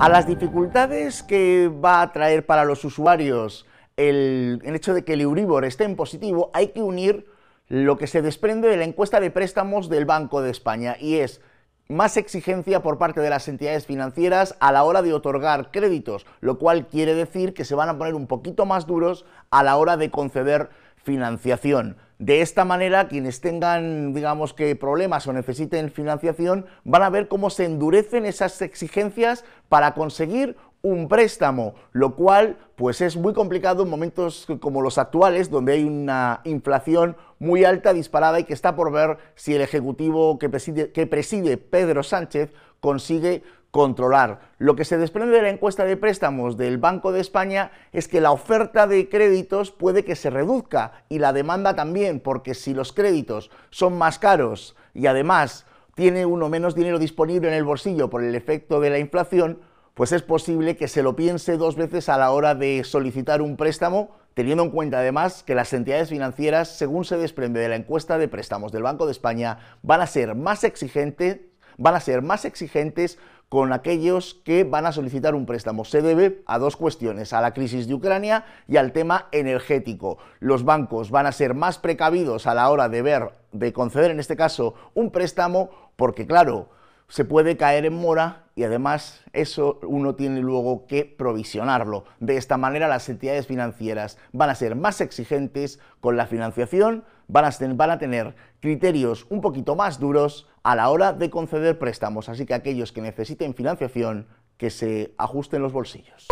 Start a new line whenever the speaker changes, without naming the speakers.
A las dificultades que va a traer para los usuarios el, hecho de que el Euribor esté en positivo, hay que unir lo que se desprende de la encuesta de préstamos del Banco de España y es más exigencia por parte de las entidades financieras a la hora de otorgar créditos, lo cual quiere decir que se van a poner un poquito más duros a la hora de conceder financiación. De esta manera, quienes tengan, digamos que, problemas o necesiten financiación, van a ver cómo se endurecen esas exigencias para conseguir un préstamo, lo cual pues es muy complicado en momentos como los actuales, donde hay una inflación muy alta, disparada y que está por ver si el Ejecutivo que preside, que preside Pedro Sánchez consigue controlar. Lo que se desprende de la encuesta de préstamos del Banco de España es que la oferta de créditos puede que se reduzca y la demanda también, porque si los créditos son más caros y además tiene uno menos dinero disponible en el bolsillo por el efecto de la inflación, pues es posible que se lo piense dos veces a la hora de solicitar un préstamo, teniendo en cuenta además que las entidades financieras, según se desprende de la encuesta de préstamos del Banco de España, van a ser más exigentes van a ser más exigentes con aquellos que van a solicitar un préstamo. Se debe a dos cuestiones, a la crisis de Ucrania y al tema energético. Los bancos van a ser más precavidos a la hora de ver, de conceder en este caso un préstamo, porque claro, se puede caer en mora y además eso uno tiene luego que provisionarlo. De esta manera las entidades financieras van a ser más exigentes con la financiación, van a, tener, criterios un poquito más duros a la hora de conceder préstamos, así que aquellos que necesiten financiación, que se ajusten los bolsillos.